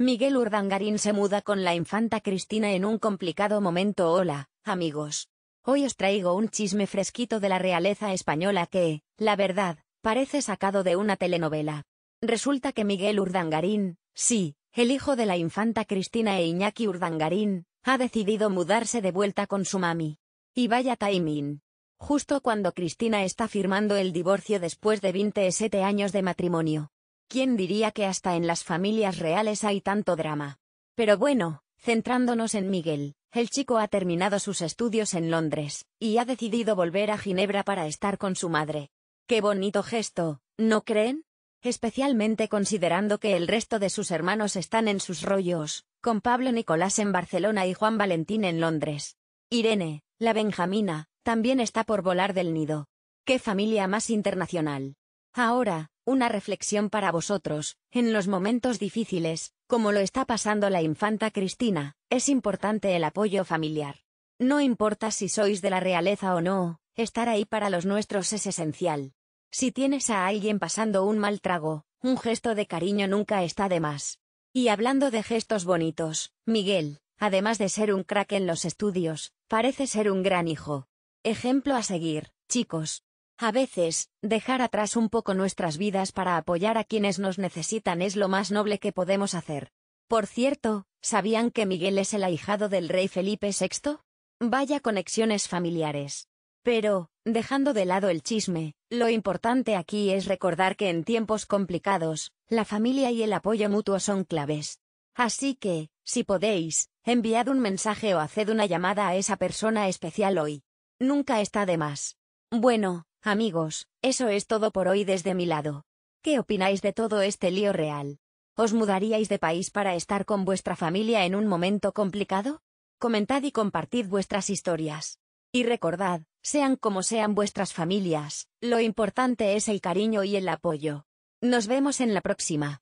Miguel Urdangarín se muda con la infanta Cristina en un complicado momento. Hola, amigos. Hoy os traigo un chisme fresquito de la realeza española que, la verdad, parece sacado de una telenovela. Resulta que Miguel Urdangarín, sí, el hijo de la infanta Cristina e Iñaki Urdangarín, ha decidido mudarse de vuelta con su mami. Y vaya timing. Justo cuando Cristina está firmando el divorcio después de 27 años de matrimonio. ¿Quién diría que hasta en las familias reales hay tanto drama? Pero bueno, centrándonos en Miguel, el chico ha terminado sus estudios en Londres, y ha decidido volver a Ginebra para estar con su madre. Qué bonito gesto, ¿no creen? Especialmente considerando que el resto de sus hermanos están en sus rollos, con Pablo Nicolás en Barcelona y Juan Valentín en Londres. Irene, la Benjamina, también está por volar del nido. ¡Qué familia más internacional! Ahora, una reflexión para vosotros, en los momentos difíciles, como lo está pasando la infanta Cristina, es importante el apoyo familiar. No importa si sois de la realeza o no, estar ahí para los nuestros es esencial. Si tienes a alguien pasando un mal trago, un gesto de cariño nunca está de más. Y hablando de gestos bonitos, Miguel, además de ser un crack en los estudios, parece ser un gran hijo. Ejemplo a seguir, chicos, a veces, dejar atrás un poco nuestras vidas para apoyar a quienes nos necesitan es lo más noble que podemos hacer. Por cierto, ¿sabían que Miguel es el ahijado del rey Felipe VI? Vaya conexiones familiares. Pero, dejando de lado el chisme, lo importante aquí es recordar que en tiempos complicados, la familia y el apoyo mutuo son claves. Así que, si podéis, enviad un mensaje o haced una llamada a esa persona especial hoy. Nunca está de más. Bueno, Amigos, eso es todo por hoy desde mi lado. ¿Qué opináis de todo este lío real? ¿Os mudaríais de país para estar con vuestra familia en un momento complicado? Comentad y compartid vuestras historias. Y recordad, sean como sean vuestras familias, lo importante es el cariño y el apoyo. Nos vemos en la próxima.